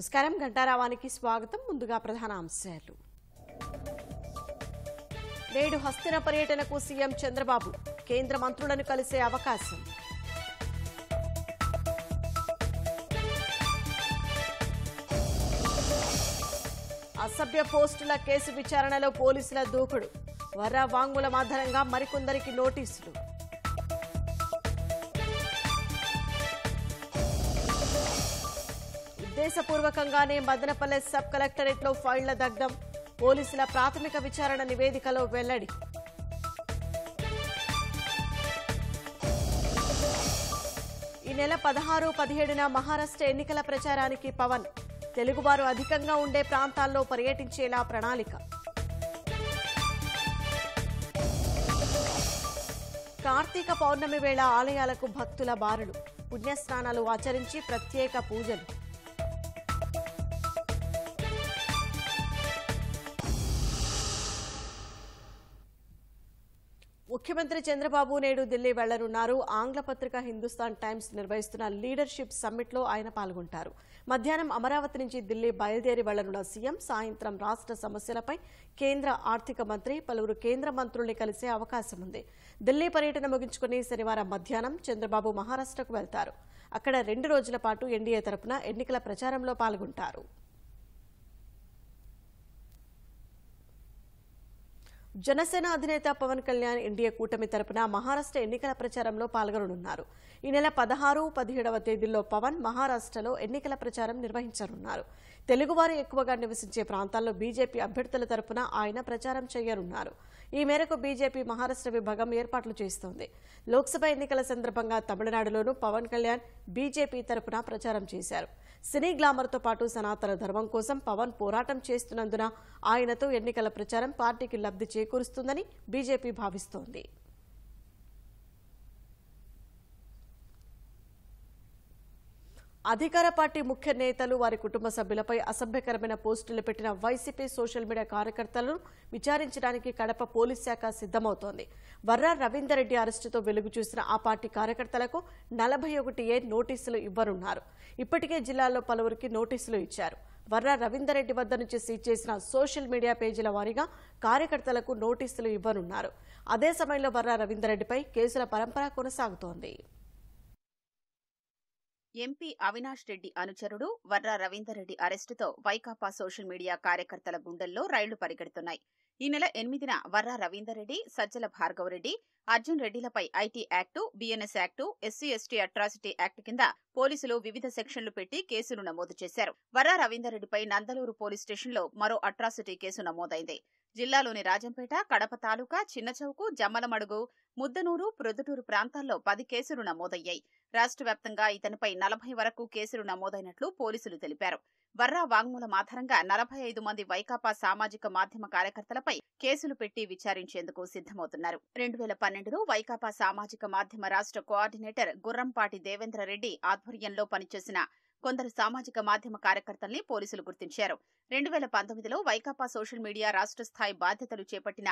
నమస్కారం గంటారావానికి స్వాగతం ముందుగా ప్రధాన అంశాలు నేడు హస్తిన పర్యటనకు సీఎం చంద్రబాబు కేంద్ర మంత్రులను కలిసే అవకాశం అసభ్య పోస్టుల కేసు విచారణలో పోలీసుల దూకుడు వర వాంగుల ఆధారంగా మరికొందరికి నోటీసులు ఉద్దేశపూర్వకంగానే మదనపల్లె సబ్ కలెక్టరేట్లో ఫైళ్ల దగ్ధం పోలీసుల ప్రాథమిక విచారణ నివేదికలో వెల్లడి ఈ నెల పదహారు పదిహేడున మహారాష్ట్ర ఎన్నికల ప్రచారానికి పవన్ తెలుగువారు అధికంగా ఉండే ప్రాంతాల్లో పర్యటించేలా ప్రణాళిక కార్తీక పౌర్ణమి వేళ ఆలయాలకు భక్తుల బారులు పుణ్యస్నానాలు ఆచరించి ప్రత్యేక పూజలు ముఖ్యమంత్రి చంద్రబాబు నాయుడు ఢిల్లీ వెళ్లనున్నారు ఆంగ్ల పత్రిక హిందుస్థాన్ టైమ్స్ నిర్వహిస్తున్న లీడర్షిప్ సమ్మిట్లో ఆయన పాల్గొంటారు మధ్యాహ్నం అమరావతి నుంచి ఢిల్లీ బయలుదేరి వెళ్లనున్న సీఎం సాయంత్రం రాష్ట్ర సమస్యలపై కేంద్ర ఆర్థిక మంత్రి పలువురు కేంద్ర మంత్రుల్ని కలిసే అవకాశం ఉంది ఢిల్లీ పర్యటన ముగించుకుని శనివారం మధ్యాహ్నం చంద్రబాబు మహారాష్టకు వెళ్తారు అక్కడ రెండు రోజుల పాటు ఎన్డీఏ తరపున ఎన్నికల ప్రచారంలో పాల్గొంటారు జనసేన అధినేత పవన్ కళ్యాణ్ ఎన్డీఏ కూటమి తరపున మహారాష్ట్ర ఎన్నికల ప్రచారంలో పాల్గొననున్నారు ఈ నెల పదహారు పదిహేడవ తేదీల్లో పవన్ మహారాష్ట్రలో ఎన్నికల ప్రచారం నిర్వహించనున్నారు తెలుగువారు ఎక్కువగా నివసించే ప్రాంతాల్లో బీజేపీ అభ్యర్థుల తరపున ఆయన ప్రచారం చేయనున్నారు ఈ మేరకు బీజేపీ మహారాష్ట్ర విభాగం ఏర్పాట్లు చేస్తోంది లోక్సభ ఎన్నికల సందర్భంగా తమిళనాడులోనూ పవన్ కళ్యాణ్ బీజేపీ తరపున ప్రచారం చేశారు సినీ గ్లామర్తో పాటు సనాతన ధర్మం కోసం పవన్ పోరాటం చేస్తున్నందున ఆయనతో ఎన్నికల ప్రచారం పార్టీకి లబ్ధి చేకూరుస్తుందని బీజేపీ భావిస్తోంది అధికార పార్టీ ముఖ్య నేతలు వారి కుటుంబ సభ్యులపై అసభ్యకరమైన పోస్టులు పెట్టిన వైసీపీ సోషల్ మీడియా కార్యకర్తలను విచారించడానికి కడప పోలీస్ శాఖ సిద్దమవుతోంది వర్రా రవీందర్ రెడ్డి అరెస్టుతో వెలుగు చూసిన ఆ పార్టీ కార్యకర్తలకు నలభై ఒకటి ఏ నోటీసులు ఇవ్వనున్నారు ఇప్పటికే జిల్లాలో పలువురికి నోటీసులు ఇచ్చారు వర్రా రవీందర్ రెడ్డి వద్ద నుంచి సీజ్ చేసిన సోషల్ మీడియా పేజీల వారీగా కార్యకర్తలకు నోటీసులు ఇవ్వనున్నారు అదే సమయంలో వర్రా రవీందర్ రెడ్డిపై కేసుల పరంపర కొనసాగుతోంది ఎంపీ అవినాష్ రెడ్డి అనుచరుడు వర్రా రవీందర్రెడ్డి అరెస్టుతో వైకాపా సోషల్ మీడియా కార్యకర్తల గుండెల్లో రైళ్లు పరిగెడుతున్నాయి ఈ నెల ఎనిమిదిన వర్రా రవీందర్రెడ్డి సజ్జల భార్గవరెడ్డి అర్జున్ రెడ్డిలపై IT act BNS act SC ST atrocity act కింద పోలీసులు వివిధ సెక్షన్లు పెట్టి కేసులు నమోదు చేశారు వర్రా రవీందర్రెడ్డిపై నందలూరు పోలీస్ స్టేషన్లో మరో అట్రాసిటీ కేసు నమోదైంది జిల్లాలోని రాజంపేట కడప తాలూకా చిన్నచౌకు జమ్మలమడుగు ముద్దనూరు ప్రొద్దుటూరు ప్రాంతాల్లో పది కేసులు నమోదయ్యాయి రాష్ట్ర వ్యాప్తంగా ఇతనిపై నలభై వరకు కేసులు నమోదైనట్లు పోలీసులు తెలిపారు వర్రా వాంగ్మూలం ఆధారంగా నలభై ఐదు మంది వైకాపా సామాజిక మాధ్యమ కార్యకర్తలపై కేసులు పెట్టి విచారించేందుకు సిద్దమవుతున్నారు రెండు వేల పన్నెండులో వైకాపా సామాజిక మాధ్యమ రాష్ట్ర కోఆర్డినేటర్ గుర్రంపాటి దేవేంద్రరెడ్డి ఆధ్వర్యంలో పనిచేసిన కొందరు సామాజిక మాధ్యమ కార్యకర్తల్ని పోలీసులు గుర్తించారు రెండు వేల పంతొమ్మిదిలో వైకాపా సోషల్ మీడియా రాష్ట్ర స్థాయి బాధ్యతలు చేపట్టిన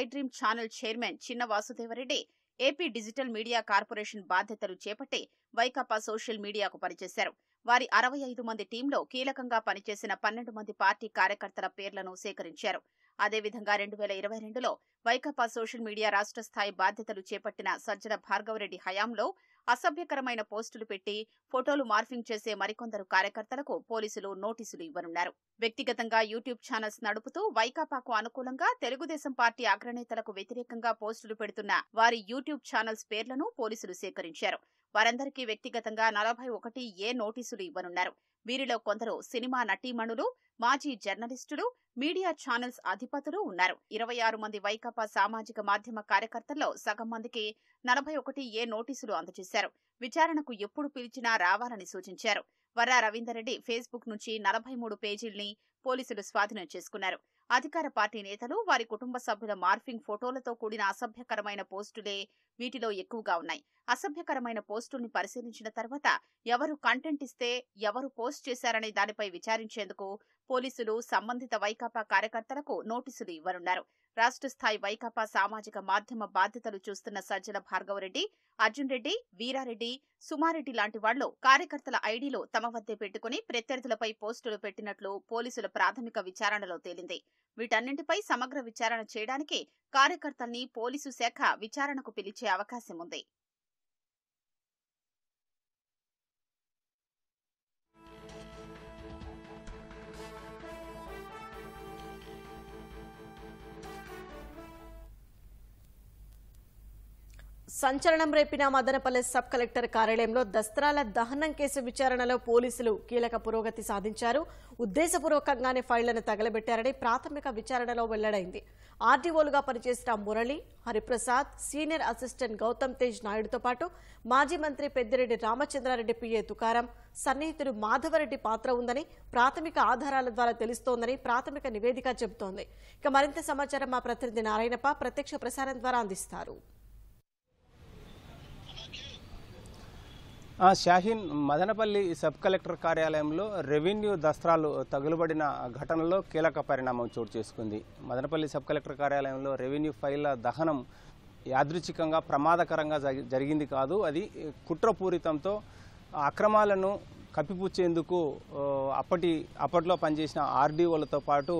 I dream channel chairman Chinna Vasudeva Reddy AP digital media corporation బాధ్యతలు చేపట్టి వైకాపా సోషల్ మీడియాకు పనిచేశారు వారి అరవై ఐదు మంది టీంలో కీలకంగా పనిచేసిన పన్నెండు మంది పార్టీ కార్యకర్తల పేర్లను సేకరించారు అదేవిధంగా రెండు వేల ఇరవై రెండులో వైకాపా సోషల్ మీడియా రాష్ట్ర స్థాయి బాధ్యతలు చేపట్టిన సజ్జల భార్గవరెడ్డి హయాంలో అసభ్యకరమైన పోస్టులు పెట్టి ఫోటోలు మార్ఫింగ్ చేసే మరికొందరు కార్యకర్తలకు పోలీసులు నోటీసులు ఇవ్వనున్నారు వ్యక్తిగతంగా యూట్యూబ్ ఛానల్స్ నడుపుతూ వైకాపాకు అనుకూలంగా తెలుగుదేశం పార్టీ అగ్రనేతలకు వ్యతిరేకంగా పోస్టులు పెడుతున్న వారి యూట్యూబ్ ఛానల్స్ పేర్లను పోలీసులు సేకరించారు వారందరికీ వ్యక్తిగతంగా నలభై ఒకటి ఏ నోటీసులు ఇవ్వనున్నారు వీరిలో కొందరు సినిమా నటీమణులు మాజీ జర్నలిస్టులు మీడియా ఛానల్స్ అధిపతులు ఉన్నారు ఇరవై ఆరు మంది వైకాపా సామాజిక మాధ్యమ కార్యకర్తల్లో సగం మందికి నలభై ఒకటి ఏ నోటీసులు అందజేశారు విచారణకు ఎప్పుడు పిలిచినా రావాలని సూచించారు వర్రా రెడ్డి ఫేస్బుక్ నుంచి నలభై మూడు పేజీల్ని పోలీసులు స్వాధీనం చేసుకున్నారు అధికార పార్టీ నేతలు వారి కుటుంబ సభ్యుల మార్ఫింగ్ ఫోటోలతో కూడిన అసభ్యకరమైన పోస్టులే వీటిలో ఎక్కువగా ఉన్నాయి అసభ్యకరమైన పోస్టుల్ని పరిశీలించిన తర్వాత ఎవరు కంటెంట్ ఇస్తే ఎవరు పోస్ట్ చేశారనే దానిపై విచారించేందుకు పోలీసులు సంబంధిత వైకాపా కార్యకర్తలకు నోటీసులు ఇవ్వనున్నారు రాష్ట్ర స్థాయి వైకాపా సామాజిక మాధ్యమ బాధ్యతలు చూస్తున్న సజ్జల భార్గవరెడ్డి అర్జున్ రెడ్డి వీరారెడ్డి సుమారెడ్డి లాంటి వాళ్లు కార్యకర్తల ఐడీలో తమ వద్దే పెట్టుకుని ప్రత్యర్థులపై పోస్టులు పెట్టినట్లు పోలీసుల ప్రాథమిక విచారణలో తేలింది వీటన్నింటిపై సమగ్ర విచారణ చేయడానికి కార్యకర్తల్ని పోలీసు శాఖ విచారణకు పిలిచే అవకాశం ఉంది సంచలనం రేపిన మదనపల్లె సబ్ కలెక్టర్ కార్యాలయంలో దస్త్రాల దహనం కేసు విచారణలో పోలీసులు కీలక పురోగతి సాధించారు ఉద్దేశపూర్వకంగానే ఫైళ్లను తగలబెట్టారని ప్రాథమిక విచారణలో వెల్లడైంది ఆర్డీఓలుగా పనిచేసిన మురళి హరిప్రసాద్ సీనియర్ అసిస్టెంట్ గౌతమ్ తేజ్ నాయుడుతో పాటు మాజీ మంత్రి పెద్దిరెడ్డి రామచంద్రారెడ్డి పిఏ తుకారం సన్నిహితుడు మాధవరెడ్డి పాత్ర ఉందని ప్రాథమిక ఆధారాల ద్వారా తెలుస్తోందని ప్రాథమిక నివేదిక చెబుతోంది ఇక మరింత సమాచారం మా ప్రతినిధి నారాయణప్ప ప్రత్యక్ష ప్రసారం ద్వారా అందిస్తారు షాహీన్ మదనపల్లి సబ్ కలెక్టర్ కార్యాలయంలో రెవెన్యూ దస్త్రాలు తగులుబడిన ఘటనలో కీలక పరిణామం చోటు చేసుకుంది మదనపల్లి సబ్ కలెక్టర్ కార్యాలయంలో రెవెన్యూ ఫైళ్ల దహనం యాదృచ్ఛికంగా ప్రమాదకరంగా జరిగింది కాదు అది కుట్రపూరితంతో అక్రమాలను కప్పిపుచ్చేందుకు అప్పటి అప్పట్లో పనిచేసిన ఆర్డీఓలతో పాటు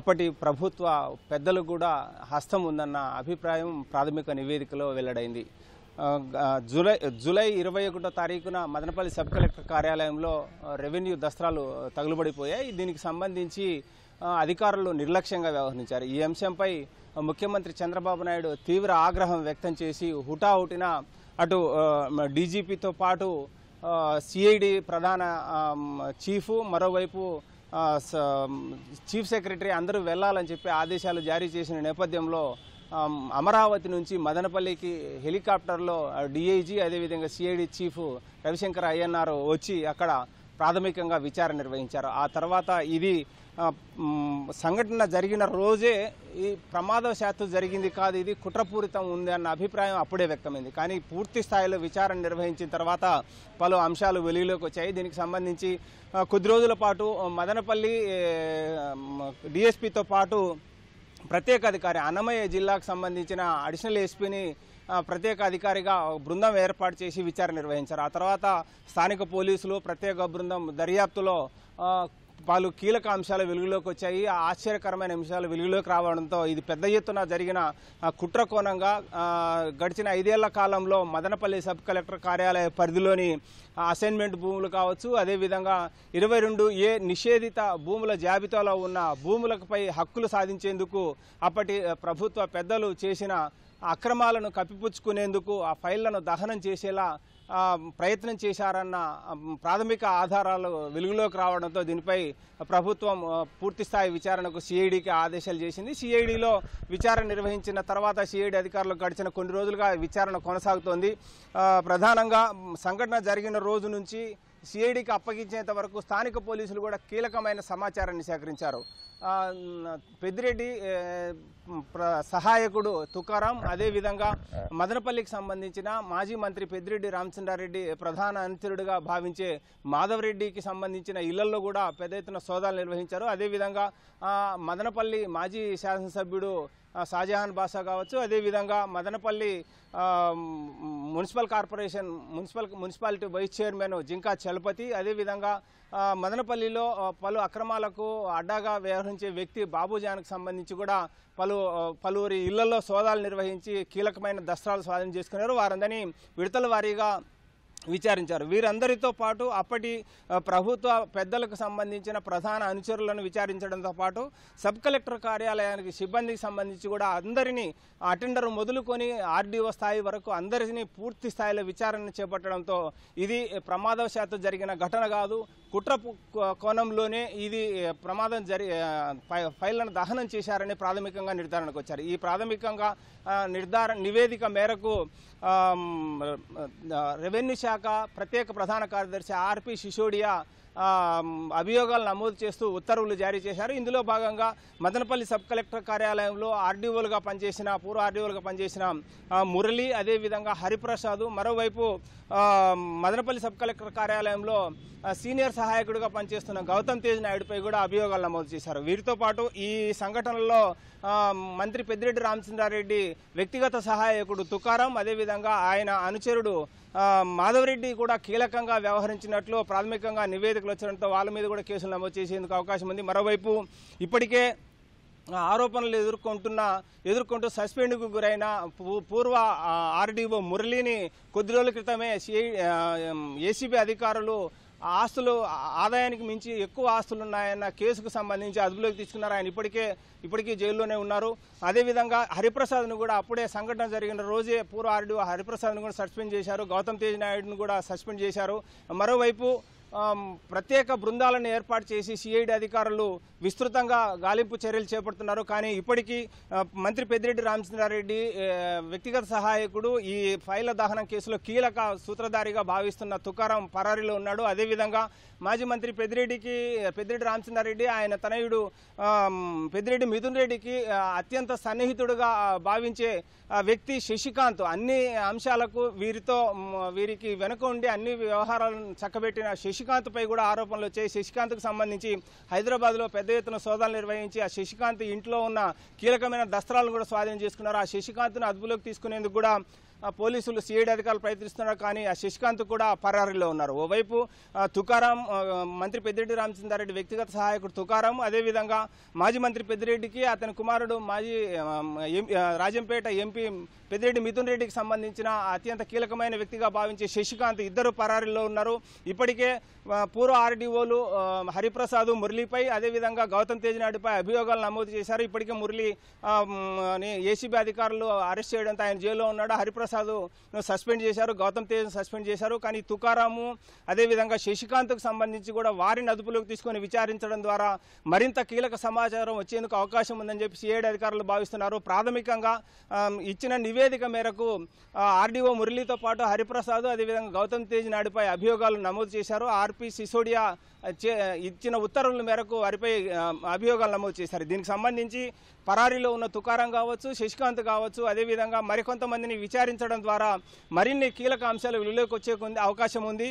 అప్పటి ప్రభుత్వ పెద్దలు కూడా హస్తం ఉందన్న అభిప్రాయం ప్రాథమిక నివేదికలో వెల్లడైంది జూలై జూలై ఇరవై ఒకటో తారీఖున మదనపల్లి సబ్ కలెక్టర్ కార్యాలయంలో రెవెన్యూ దస్త్రాలు తగులుబడిపోయాయి దీనికి సంబంధించి అధికారులు నిర్లక్ష్యంగా వ్యవహరించారు ఈ అంశంపై ముఖ్యమంత్రి చంద్రబాబు నాయుడు తీవ్ర ఆగ్రహం వ్యక్తం చేసి హుటాహుటిన అటు డీజీపీతో పాటు సిఐడి ప్రధాన చీఫ్ మరోవైపు చీఫ్ సెక్రటరీ అందరూ వెళ్లాలని చెప్పి ఆదేశాలు జారీ చేసిన నేపథ్యంలో అమరావతి నుంచి మదనపల్లికి హెలికాప్టర్లో డిఐజీ అదేవిధంగా సిఐడి చీఫ్ రవిశంకర్ అయ్యన్నార్ వచ్చి అక్కడ ప్రాథమికంగా విచారణ నిర్వహించారు ఆ తర్వాత ఇది సంఘటన జరిగిన రోజే ఈ ప్రమాదవశాత్తు జరిగింది కాదు ఇది కుట్రపూరితం ఉంది అన్న అభిప్రాయం అప్పుడే వ్యక్తమైంది కానీ పూర్తి స్థాయిలో విచారణ నిర్వహించిన తర్వాత పలు అంశాలు వెలుగులోకి వచ్చాయి దీనికి సంబంధించి కొద్ది రోజుల పాటు మదనపల్లి డిఎస్పీతో పాటు ప్రత్యేక అధికారి అన్నమయ్య జిల్లాకు సంబంధించిన అడిషనల్ ఎస్పీని ప్రత్యేక అధికారిగా బృందం ఏర్పాటు చేసి విచారణ నిర్వహించారు ఆ తర్వాత స్థానిక పోలీసులు ప్రత్యేక బృందం దర్యాప్తులో పలు కీలక అంశాలు వెలుగులోకి వచ్చాయి ఆశ్చర్యకరమైన అంశాలు వెలుగులోకి రావడంతో ఇది పెద్ద ఎత్తున జరిగిన కుట్ర కోణంగా గడిచిన ఐదేళ్ల కాలంలో మదనపల్లి సబ్ కలెక్టర్ కార్యాలయ పరిధిలోని అసైన్మెంట్ భూములు కావచ్చు అదేవిధంగా ఇరవై రెండు ఏ నిషేధిత భూముల జాబితాలో ఉన్న భూములపై హక్కులు సాధించేందుకు అప్పటి ప్రభుత్వ పెద్దలు చేసిన అక్రమాలను కప్పిపుచ్చుకునేందుకు ఆ ఫైళ్లను దహనం చేసేలా ప్రయత్నం చేశారన్న ప్రాథమిక ఆధారాలు వెలుగులోకి రావడంతో దీనిపై ప్రభుత్వం పూర్తిస్థాయి విచారణకు సిఐడికి ఆదేశాలు చేసింది సిఐడిలో విచారణ నిర్వహించిన తర్వాత సిఐడి అధికారులకు గడిచిన కొన్ని రోజులుగా విచారణ కొనసాగుతోంది ప్రధానంగా సంఘటన జరిగిన రోజు నుంచి సిఐడికి అప్పగించేంత వరకు స్థానిక పోలీసులు కూడా కీలకమైన సమాచారాన్ని సేకరించారు పెద్దిరెడ్డి సహాయకుడు తుకారాం అదేవిధంగా మదనపల్లికి సంబంధించిన మాజీ మంత్రి పెద్దిరెడ్డి రామచంద్రారెడ్డి ప్రధాన అనుచరుడిగా భావించే మాధవరెడ్డికి సంబంధించిన ఇళ్లలో కూడా పెద్ద ఎత్తున సోదాలు నిర్వహించారు అదేవిధంగా మదనపల్లి మాజీ శాసనసభ్యుడు షాజహాన్ బాసా కావచ్చు అదేవిధంగా Madanapalle municipal corporation municipal municipality vice chairman Jinka Chalapathi అదేవిధంగా మదనపల్లిలో పలు అక్రమాలకు అడ్డాగా వ్యవహరించే వ్యక్తి బాబుజాన్కి సంబంధించి కూడా పలు పలువురి ఇళ్లలో సోదాలు నిర్వహించి కీలకమైన దస్త్రాలు స్వాధీనం చేసుకున్నారు వారందరినీ విడతల వారీగా విచారించారు వీరందరితో పాటు అప్పటి ప్రభుత్వ పెద్దలకు సంబంధించిన ప్రధాన అనుచరులను విచారించడంతో పాటు సబ్ కలెక్టర్ కార్యాలయానికి సిబ్బందికి సంబంధించి కూడా అందరినీ అటెండర్ మొదలుకొని ఆర్డీఓ స్థాయి వరకు అందరినీ పూర్తి స్థాయిలో విచారణ చేపట్టడంతో ఇది ప్రమాదవశాత్తు జరిగిన ఘటన కాదు కుట్ర కోణంలోనే ఇది ప్రమాదం జరి ఫైళ్లను దహనం చేశారని ప్రాథమికంగా నిర్ధారణకు వచ్చారు ఈ ప్రాథమికంగా నిర్ధారణ నివేదిక మేరకు రెవెన్యూ శాఖ ప్రత్యేక ప్రధాన కార్యదర్శి ఆర్పి సిసోడియా అభియోగాలు నమోదు చేస్తూ ఉత్తర్వులు జారీ చేశారు ఇందులో భాగంగా మదనపల్లి సబ్ కలెక్టర్ కార్యాలయంలో ఆర్డీఓలుగా పనిచేసిన పూర్వ ఆర్డీఓలుగా పనిచేసిన మురళి అదేవిధంగా హరిప్రసాద్ మరోవైపు మదనపల్లి సబ్ కలెక్టర్ కార్యాలయంలో సీనియర్ సహాయకుడిగా పనిచేస్తున్న గౌతమ్ తేజ్ నాయుడుపై కూడా అభియోగాలు నమోదు చేశారు వీరితో పాటు ఈ సంఘటనలో మంత్రి పెద్దిరెడ్డి రామచంద్రారెడ్డి వ్యక్తిగత సహాయకుడు తుకారం అదేవిధంగా ఆయన అనుచరుడు మాధవరెడ్డి కూడా కీలకంగా వ్యవహరించినట్లు ప్రాథమికంగా నివేదికలు వచ్చడంతో వాళ్ళ మీద కూడా కేసులు నమోదు చేసేందుకు అవకాశం ఉంది మరోవైపు ఇప్పటికే ఆరోపణలు ఎదుర్కొంటున్న ఎదుర్కొంటూ సస్పెండ్కు గురైన పూర్వ ఆర్డీఓ మురళిని కొద్ది రోజుల క్రితమే ఏసీబీ అధికారులు ఆస్తులు ఆదాయానికి మించి ఎక్కువ ఆస్తులు ఉన్నాయన్న కేసుకు సంబంధించి అదుపులోకి తీసుకున్నారు ఆయన ఇప్పటికే ఇప్పటికీ జైల్లోనే ఉన్నారు అదేవిధంగా హరిప్రసాద్ను కూడా అప్పుడే సంఘటన జరిగిన రోజే పూర్వ ఆర్డీ హరిప్రసాద్ను కూడా సస్పెండ్ చేశారు గౌతమ్ తేజ్ నాయుడును కూడా సస్పెండ్ చేశారు మరోవైపు ప్రత్యేక బృందాలను ఏర్పాటు చేసి సిఐడి అధికారులు విస్తృతంగా గాలింపు చర్యలు చేపడుతున్నారు కానీ ఇప్పటికీ మంత్రి పెద్దిరెడ్డి రామచంద్రారెడ్డి వ్యక్తిగత సహాయకుడు ఈ ఫైల దహనం కేసులో కీలక సూత్రధారిగా భావిస్తున్న తుకారం పరారిలో ఉన్నాడు అదేవిధంగా మాజీ మంత్రి పెద్దిరెడ్డికి పెద్దిరెడ్డి రామచంద్రారెడ్డి ఆయన తనయుడు పెద్దిరెడ్డి మిథున్ రెడ్డికి అత్యంత సన్నిహితుడుగా భావించే వ్యక్తి శశికాంత్ అన్ని అంశాలకు వీరితో వీరికి వెనుక ఉండి అన్ని వ్యవహారాలను చక్కబెట్టిన శశి పై కూడా ఆరోపణలు వచ్చాయి శశికాంత్కు సంబంధించి హైదరాబాద్లో పెద్ద ఎత్తున సోదాలు నిర్వహించి ఆ శశికాంత్ ఇంట్లో ఉన్న కీలకమైన దస్త్రాలను కూడా స్వాధీనం చేసుకున్నారు ఆ ను అదుపులోకి తీసుకునేందుకు కూడా పోలీసులు సిఐడి అధికారులు ప్రయత్నిస్తున్నారు కానీ ఆ శశికాంత్ కూడా పరారీలో ఉన్నారు ఓవైపు తుకారాం మంత్రి పెద్దిరెడ్డి రామచంద్రారెడ్డి వ్యక్తిగత సహాయకుడు తుకారాం అదేవిధంగా మాజీ మంత్రి పెద్దిరెడ్డికి అతని కుమారుడు మాజీ రాజంపేట ఎంపీ పెద్దిరెడ్డి మిథున్ రెడ్డికి సంబంధించిన అత్యంత కీలకమైన వ్యక్తిగా భావించే శశికాంత్ ఇద్దరు పరారీలో ఉన్నారు ఇప్పటికే పూర్వ ఆర్డీఓలు హరిప్రసాద్ మురళీపై అదేవిధంగా గౌతమ్ తేజ్నాయుడిపై అభియోగాలు నమోదు చేశారు ఇప్పటికే మురళి ఏసీబీ అధికారులు అరెస్ట్ చేయడంతో ఆయన జైల్లో ఉన్నాడు హరిప్రసాద్ ప్రసాద్ సస్పెండ్ చేశారు గౌతమ్ తేజ్ సస్పెండ్ చేశారు కానీ తుకారాము అదేవిధంగా శశికాంత్కు సంబంధించి కూడా వారిని అదుపులోకి తీసుకొని విచారించడం ద్వారా మరింత కీలక సమాచారం వచ్చేందుకు అవకాశం ఉందని చెప్పి సిఐడి అధికారులు భావిస్తున్నారు ప్రాథమికంగా ఇచ్చిన నివేదిక మేరకు ఆర్డీఓ మురళీతో పాటు హరిప్రసాద్ అదేవిధంగా గౌతమ్ తేజ్ నాడిపై అభియోగాలు నమోదు చేశారు ఆర్పి సిసోడియా ఇచ్చిన ఉత్తర్వుల మేరకు వారిపై అభియోగాలు నమోదు చేశారు దీనికి సంబంధించి పరారీలో ఉన్న తుకారం కావచ్చు శశికాంత్ కావచ్చు అదేవిధంగా మరికొంతమందిని విచారించడం ద్వారా మరిన్ని కీలక అంశాలు వెలుగులోకి వచ్చే అవకాశం ఉంది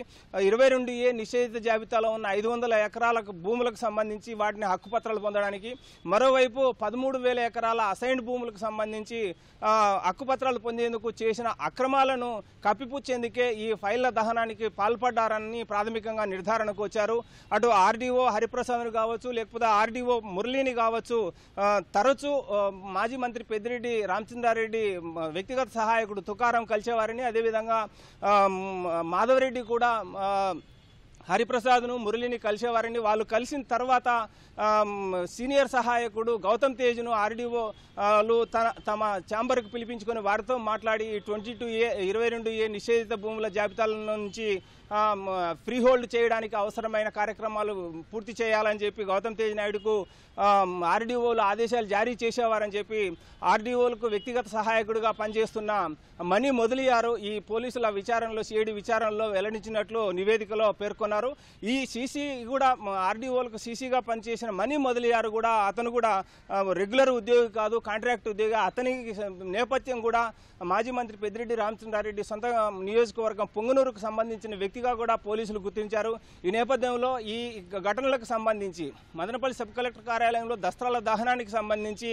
ఇరవై రెండు ఏ నిషేధిత జాబితాలో ఉన్న ఐదు వందల ఎకరాలకు భూములకు సంబంధించి వాటిని హక్కుపత్రాలు పొందడానికి మరోవైపు పదమూడు వేల ఎకరాల అసైన్డ్ భూములకు సంబంధించి హక్కుపత్రాలు పొందేందుకు చేసిన అక్రమాలను కప్పిపుచ్చేందుకే ఈ ఫైళ్ల దహనానికి పాల్పడ్డారని ప్రాథమికంగా నిర్ధారణకు వచ్చారు అటు ఆర్డీఓ హరిప్రసాద్ కావచ్చు లేకపోతే ఆర్డీఓ మురళీని కావచ్చు తరచూ మాజీ మంత్రి పెద్దిరెడ్డి రామచంద్రారెడ్డి వ్యక్తిగత సహాయకుడు తుకారం కలిసేవారని అదేవిధంగా మాధవరెడ్డి కూడా హరిప్రసాద్ను మురళిని కలిసేవారని వాళ్ళు కలిసిన తర్వాత సీనియర్ సహాయకుడు గౌతమ్ తేజ్ను ఆర్డీఓలు తన తమ ఛాంబర్కు పిలిపించుకొని వారితో మాట్లాడి ఈ ట్వంటీ టూ ఏ ఇరవై రెండు ఏ నిషేధిత భూముల జాబితాల నుంచి ఫ్రీ హోల్డ్ చేయడానికి అవసరమైన కార్యక్రమాలు పూర్తి చేయాలని చెప్పి గౌతమ్ తేజ్ నాయుడుకు ఆర్డీఓలు ఆదేశాలు జారీ చేసేవారని చెప్పి ఆర్డీఓలకు వ్యక్తిగత సహాయకుడిగా పనిచేస్తున్న మనీ మొదలియారు ఈ పోలీసుల విచారణలో సిఐడి విచారణలో వెల్లడించినట్లు నివేదికలో పేర్కొన్నారు ఈ సీసీ కూడా ఆర్డీఓలకు సీసీగా పనిచేసిన మనీ మొదలియారు కూడా అతను కూడా రెగ్యులర్ ఉద్యోగి కాదు కాంట్రాక్ట్ ఉద్యోగి అతనికి నేపథ్యం కూడా మాజీ మంత్రి పెద్దిరెడ్డి రామచంద్రారెడ్డి సొంత నియోజకవర్గం పొంగనూరుకు సంబంధించిన వ్యక్తి వ్యక్తిగా కూడా పోలీసులు గుర్తించారు ఈ నేపథ్యంలో ఈ ఘటనలకు సంబంధించి మదనపల్లి సబ్ కలెక్టర్ కార్యాలయంలో దస్త్రాల దహనానికి సంబంధించి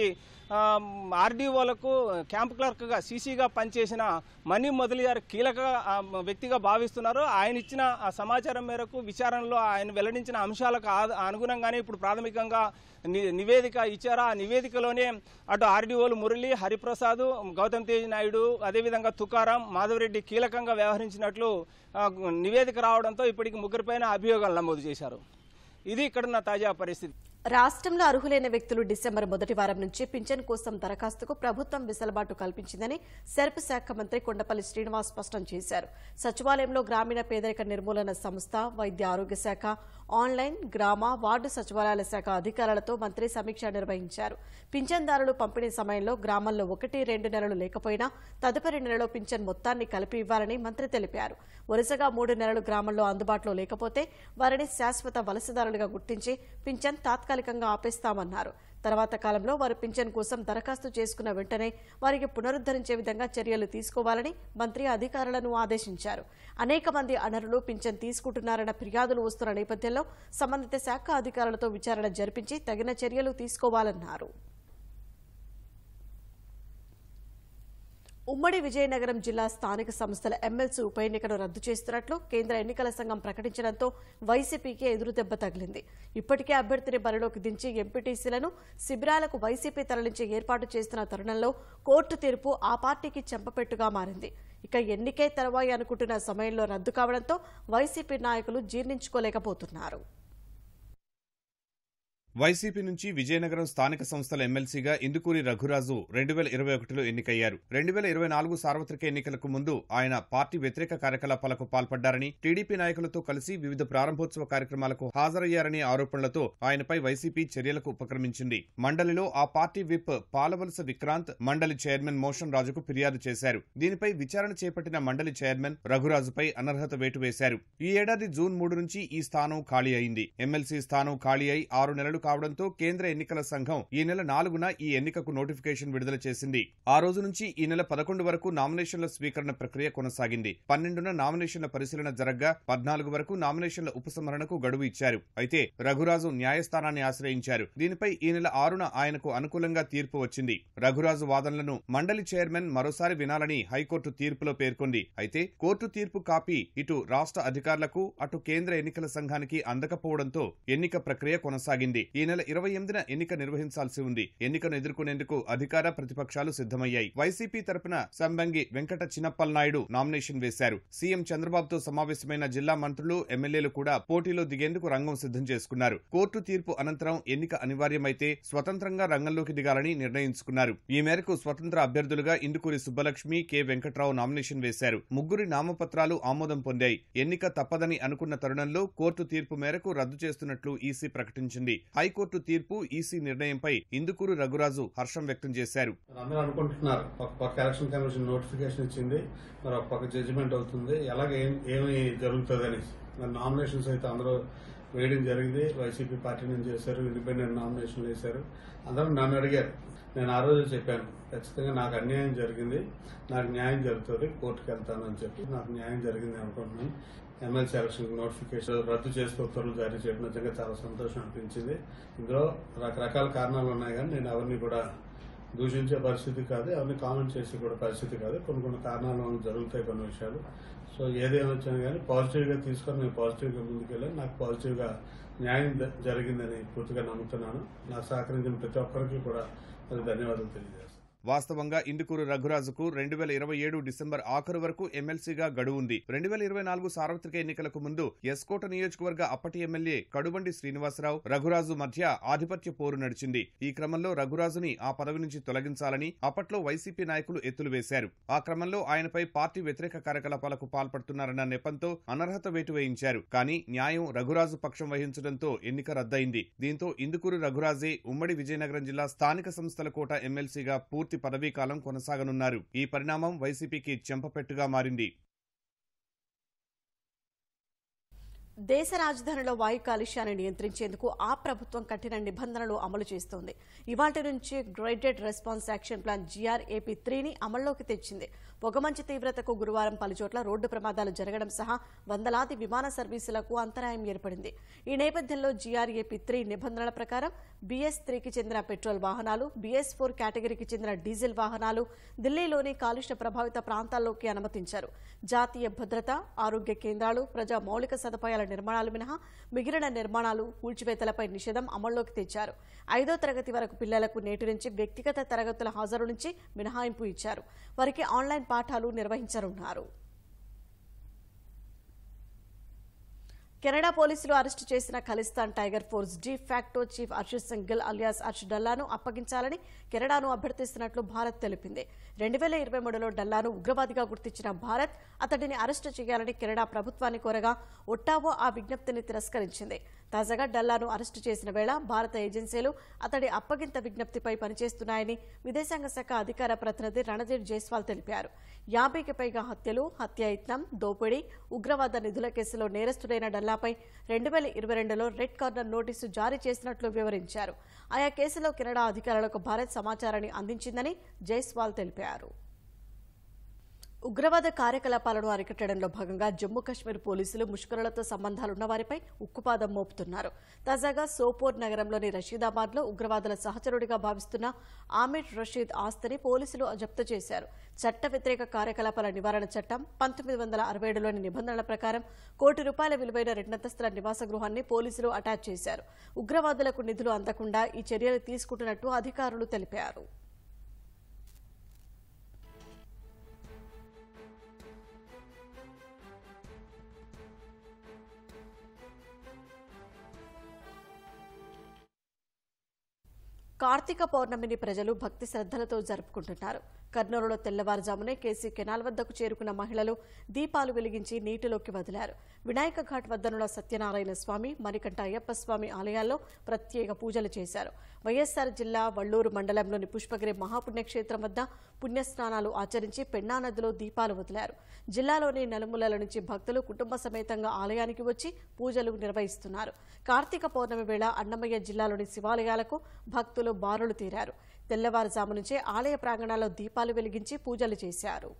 ఆర్డీఓలకు క్యాంప్ క్లర్క్గా సీసీగా పనిచేసిన మనీ మొదలి గారు కీలక వ్యక్తిగా భావిస్తున్నారు ఆయన ఇచ్చిన సమాచారం మేరకు విచారణలో ఆయన వెల్లడించిన అంశాలకు అనుగుణంగానే ఇప్పుడు ప్రాథమికంగా నివేదిక ఇచ్చారు ఆ నివేదికలోనే అటు ఆర్డీఓలు మురళి హరిప్రసాద్ గౌతమ్ తేజ్ నాయుడు అదేవిధంగా తుకారాం మాధవరెడ్డి కీలకంగా వ్యవహరించినట్లు నివేదిక రావడంతో ఇప్పటికి ముగ్గురిపైన అభియోగాలు నమోదు చేశారు ఇది ఇక్కడున్న తాజా పరిస్థితి రాష్ట్రంలో అర్హులైన వ్యక్తులు డిసెంబర్ మొదటి వారం నుంచి పింఛన్ కోసం దరఖాస్తుకు ప్రభుత్వం వెసులుబాటు కల్పించిందని సెర్ప్ శాఖ మంత్రి కొండపల్లి శ్రీనివాస్ స్పష్టం చేశారు సచివాలయంలో గ్రామీణ పేదరిక నిర్మూలన సంస్థ వైద్య ఆరోగ్య శాఖ ఆన్లైన్ గ్రామ వార్డు సచివాలయాల శాఖ అధికారులతో మంత్రి సమీక్ష నిర్వహించారు పింఛన్దారులు పంపిణీ సమయంలో గ్రామంలో ఒకటి రెండు నెలలు లేకపోయినా తదుపరి నెలలో పింఛన్ మొత్తాన్ని కలిపి ఇవ్వాలని మంత్రి తెలిపారు వరుసగా మూడు నెలలు గ్రామంలో అందుబాటులో లేకపోతే వారిని శాశ్వత వలసదారులుగా గుర్తించి పింఛన్ తాత్కాలిక తాత్కాలికంగా ఆపేస్తామన్నారు తర్వాత కాలంలో వారు పింఛన్ కోసం దరఖాస్తు చేసుకున్న వెంటనే వారికి పునరుద్ధరించే విధంగా చర్యలు తీసుకోవాలని మంత్రి అధికారులను ఆదేశించారు అనేక మంది అనరులు పింఛన్ తీసుకుంటున్నారన్న ఫిర్యాదులు వస్తున్న నేపథ్యంలో సంబంధిత శాఖ అధికారులతో విచారణ జరిపించి తగిన చర్యలు తీసుకోవాలన్నారు ఉమ్మడి విజయనగరం జిల్లా స్థానిక సంస్థల ఎమ్మెల్సీ ఉప ఎన్నికను రద్దు చేస్తున్నట్లు కేంద్ర ఎన్నికల సంఘం ప్రకటించడంతో వైసీపీకి ఎదురుదెబ్బ తగిలింది ఇప్పటికే అభ్యర్థిని బరిలోకి దించి ఎంపీటీసీలను శిబిరాలకు వైసీపీ తరలించి ఏర్పాటు చేస్తున్న తరుణంలో కోర్టు తీర్పు ఆ పార్టీకి చెంపపెట్టుగా మారింది ఇక ఎన్నికే తర్వాయి అనుకుంటున్న సమయంలో రద్దు కావడంతో వైసీపీ నాయకులు జీర్ణించుకోలేకపోతున్నారు వైసీపీ నుంచి విజయనగరం స్థానిక సంస్థల ఎమ్మెల్సీగా ఇందుకూరి రఘురాజు రెండు వేల ఇరవై ఒకటిలో ఎన్నికయ్యారు రెండు వేల ఇరవై నాలుగు సార్వత్రిక ఎన్నికలకు ముందు ఆయన పార్టీ వ్యతిరేక కార్యకలాపాలకు పాల్పడ్డారని టీడీపీ నాయకులతో కలిసి వివిధ ప్రారంభోత్సవ కార్యక్రమాలకు హాజరయ్యారనే ఆరోపణలతో ఆయనపై వైసీపీ చర్యలకు ఉపక్రమించింది మండలిలో ఆ పార్టీ విప్ పాలవలస విక్రాంత్ మండలి చైర్మన్ మోషన్ రాజుకు ఫిర్యాదు చేశారు దీనిపై విచారణ చేపట్టిన మండలి చైర్మన్ రఘురాజుపై అనర్హత వేటు వేశారు ఈ ఏడాది జూన్ మూడు నుంచి ఈ స్థానం ఖాళీ అయింది ఎమ్మెల్సీ స్థానం ఖాళీ అయి ఆరు నెలలు కావడంతో కేంద్ర ఎన్నికల సంఘం ఈ నెల నాలుగున ఈ ఎన్నికకు నోటిఫికేషన్ విడుదల చేసింది ఆ రోజు నుంచి ఈ నెల పదకొండు వరకు నామినేషన్ల స్వీకరణ ప్రక్రియ కొనసాగింది పన్నెండున నామినేషన్ల పరిశీలన జరగ్గా పద్నాలుగు వరకు నామినేషన్ల ఉపసంహరణకు గడువు ఇచ్చారు అయితే రఘురాజు న్యాయస్థానాన్ని ఆశ్రయించారు దీనిపై ఈ నెల ఆరున ఆయనకు అనుకూలంగా తీర్పు వచ్చింది రఘురాజు వాదనలను మండలి చైర్మన్ మరోసారి వినాలని హైకోర్టు తీర్పులో పేర్కొంది అయితే కోర్టు తీర్పు కాపీ ఇటు రాష్ట్ర అధికారులకు అటు కేంద్ర ఎన్నికల సంఘానికి అందకపోవడంతో ఎన్నిక ప్రక్రియ కొనసాగింది ఈ నెల ఇరవై ఎనిమిదిన ఎన్నిక నిర్వహించాల్సి ఉంది ఎన్నికను ఎదుర్కొనేందుకు అధికార ప్రతిపక్షాలు సిద్ధమయ్యాయి వైసీపీ తరపున సంబంగి వెంకట నాయుడు నామినేషన్ వేశారు సీఎం చంద్రబాబుతో సమావేశమైన జిల్లా మంత్రులు ఎమ్మెల్యేలు కూడా పోటీలో దిగేందుకు రంగం సిద్ధం చేసుకున్నారు కోర్టు తీర్పు అనంతరం ఎన్నిక అనివార్యమైతే స్వతంత్రంగా రంగంలోకి దిగాలని నిర్ణయించుకున్నారు ఈ మేరకు స్వతంత్ర అభ్యర్థులుగా ఇందుకూరి సుబ్బలక్ష్మి కె వెంకట్రావు నామినేషన్ వేశారు ముగ్గురి నామపత్రాలు ఆమోదం పొందాయి ఎన్నిక తప్పదని అనుకున్న తరుణంలో కోర్టు తీర్పు మేరకు రద్దు చేస్తున్నట్లు ఈసీ ప్రకటించింది హైకోర్టు తీర్పు ఈసీ నిర్ణయంపై ఇందుకూరు రఘురాజు హర్షం వ్యక్తం చేశారు అందరూ అనుకుంటున్నారు ఒక పక్క ఎలక్షన్ కమిషన్ నోటిఫికేషన్ ఇచ్చింది మరి ఒక పక్క జడ్జిమెంట్ అవుతుంది ఎలాగే ఏమి జరుగుతుందని మరి నామినేషన్స్ అయితే అందరూ వేయడం జరిగింది వైసీపీ పార్టీ నుంచి చేశారు ఇండిపెండెంట్ నామినేషన్లు వేశారు అందరూ నన్ను అడిగారు నేను ఆ రోజు చెప్పాను ఖచ్చితంగా నాకు అన్యాయం జరిగింది నాకు న్యాయం జరుగుతుంది కోర్టుకు వెళ్తాను అని చెప్పి నాకు న్యాయం జరిగింది అనుకుంటున్నాను ఎమ్మెల్సీ ఎలక్షన్ నోటిఫికేషన్ రద్దు చేసుకు ఉత్తర్వులు జారీ చేయడం నిజంగా చాలా సంతోషం అనిపించింది ఇందులో రకరకాల కారణాలు ఉన్నాయి కానీ నేను అవన్నీ కూడా దూషించే పరిస్థితి కాదు అవన్నీ కామెంట్ చేసే కూడా పరిస్థితి కాదు కొన్ని కొన్ని కారణాల వల్ల జరుగుతాయి కొన్ని విషయాలు సో ఏదేమొచ్చినా కానీ పాజిటివ్గా తీసుకొని నేను పాజిటివ్గా ముందుకెళ్ళాను నాకు పాజిటివ్గా న్యాయం జరిగిందని పూర్తిగా నమ్ముతున్నాను నాకు సహకరించిన ప్రతి ఒక్కరికి కూడా ధన్యవాదాలు తెలియజేస్తాను వాస్తవంగా ఇందుకూరు రఘురాజుకు రెండు వేల ఇరవై ఏడు డిసెంబర్ ఆఖరు వరకు ఎమ్మెల్సీగా గడువుంది రెండు వేల ఇరవై నాలుగు సార్వత్రిక ఎన్నికలకు ముందు ఎస్కోట నియోజకవర్గ అప్పటి ఎమ్మెల్యే కడుబండి శ్రీనివాసరావు రఘురాజు మధ్య ఆధిపత్య పోరు నడిచింది ఈ క్రమంలో రఘురాజుని ఆ పదవి నుంచి తొలగించాలని అప్పట్లో వైసీపీ నాయకులు ఎత్తులు వేశారు ఆ క్రమంలో ఆయనపై పార్టీ వ్యతిరేక కార్యకలాపాలకు పాల్పడుతున్నారన్న నెపంతో అనర్హత వేటు వేయించారు కానీ న్యాయం రఘురాజు పక్షం వహించడంతో ఎన్నిక రద్దయింది దీంతో ఇందుకూరు రఘురాజే ఉమ్మడి విజయనగరం జిల్లా స్థానిక సంస్థల కోట ఎమ్మెల్సీగా పూర్తి పూర్తి పదవీకాలం కొనసాగనున్నారు ఈ పరిణామం వైసీపీకి చెంపపెట్టుగా మారింది దేశ రాజధానిలో వాయు కాలుష్యాన్ని నియంత్రించేందుకు ఆ ప్రభుత్వం కఠిన నిబంధనలు అమలు చేస్తోంది ఇవాటి నుంచి graded response action plan GRAP త్రీని అమల్లోకి తెచ్చింది పొగమంచు తీవ్రతకు గురువారం పలుచోట్ల రోడ్డు ప్రమాదాలు జరగడం సహా వందలాది విమాన సర్వీసులకు అంతరాయం ఏర్పడింది ఈ నేపథ్యంలో జీఆర్ఏపీ త్రీ నిబంధనల ప్రకారం బీఎస్ త్రీకి చెందిన పెట్రోల్ వాహనాలు బీఎస్ ఫోర్ కేటగిరీకి చెందిన డీజిల్ వాహనాలు ఢిల్లీలోని కాలుష్య ప్రభావిత ప్రాంతాల్లోకి అనుమతించారు జాతీయ భద్రత ఆరోగ్య కేంద్రాలు ప్రజా మౌలిక సదుపాయాల నిర్మాణాలు మినహా మిగిలిన నిర్మాణాలు కూల్చివేతలపై నిషేధం అమల్లోకి తెచ్చారు ఐదో తరగతి వరకు పిల్లలకు నేటి నుంచి వ్యక్తిగత తరగతుల హాజరు నుంచి మినహాయింపు ఇచ్చారు వారికి ఆన్లైన్ పాఠాలు నిర్వహించనున్నారు కెనడా పోలీసులు అరెస్టు చేసిన Khalistan Tiger Force de facto chief Arshad సింగిల్ అలియాస్ అర్షద్ డల్లాను అప్పగించాలని కెనడాను అభ్యర్థిస్తున్నట్లు భారత్ తెలిపింది రెండు వేల ఇరవై మూడులో డల్లాను ఉగ్రవాదిగా గుర్తించిన భారత్ అతడిని అరెస్టు చేయాలని కెనడా ప్రభుత్వాన్ని కోరగా ఒట్టావో ఆ విజ్ఞప్తిని తిరస్కరించింది తాజాగా డల్లాను అరెస్టు చేసిన వేళ భారత ఏజెన్సీలు అతడి అప్పగింత విజ్ఞప్తిపై పనిచేస్తున్నాయని విదేశాంగ శాఖ అధికార ప్రతినిధి రణధీర్ జైస్వాల్ తెలిపారు యాభైకి పైగా హత్యలు హత్యాయత్నం దోపిడీ ఉగ్రవాద నిధుల కేసులో నేరస్తుడైన డల్లాపై రెండు వేల ఇరవై రెండులో రెడ్ కార్నర్ నోటీసు జారీ చేసినట్లు వివరించారు ఆయా కేసులో కెనడా అధికారులకు భారత్ సమాచారాన్ని అందించిందని జైస్వాల్ తెలిపారు ఉగ్రవాద కార్యకలాపాలను అరికట్టడంలో భాగంగా జమ్మూ కశ్మీర్ పోలీసులు ముష్కరులతో సంబంధాలున్న వారిపై ఉక్కుపాదం మోపుతున్నారు తాజాగా సోపోర్ నగరంలోని రషీదాబాద్ లో ఉగ్రవాదుల సహచరుడిగా భావిస్తున్న ఆమిర్ రషీద్ ఆస్తిని పోలీసులు జప్తు చేశారు చట్ట వ్యతిరేక కార్యకలాపాల నివారణ చట్టం పంతొమ్మిది వందల అరవై ఏడులోని నిబంధనల ప్రకారం కోటి రూపాయల విలువైన రెండంతస్తుల నివాస గృహాన్ని పోలీసులు అటాచ్ చేశారు ఉగ్రవాదులకు నిధులు అందకుండా ఈ చర్యలు తీసుకుంటున్నట్టు అధికారులు తెలిపారు కార్తీక పౌర్ణమిని ప్రజలు భక్తి శ్రద్ధలతో జరుపుకుంటున్నారు కర్నూలులో తెల్లవారుజామునే కేసీ కెనాల్ వద్దకు చేరుకున్న మహిళలు దీపాలు వెలిగించి నీటిలోకి వదిలారు వినాయక ఘాట్ వద్దనుల సత్యనారాయణ స్వామి మరికంట అయ్యప్ప స్వామి ఆలయాల్లో ప్రత్యేక పూజలు చేశారు వైఎస్సార్ జిల్లా వల్లూరు మండలంలోని పుష్పగిరి మహాపుణ్యక్షేత్రం వద్ద పుణ్యస్నానాలు ఆచరించి పెన్నా నదిలో దీపాలు వదిలారు జిల్లాలోని నలుమూలల నుంచి భక్తులు కుటుంబ సమేతంగా ఆలయానికి వచ్చి పూజలు నిర్వహిస్తున్నారు కార్తీక పౌర్ణమి వేళ అన్నమయ్య జిల్లాలోని శివాలయాలకు భక్తులు బారులు తీరారు తెల్లవారుజాము నుంచే ఆలయ ప్రాంగణాల్లో దీపాలు వెలిగించి పూజలు చేశారు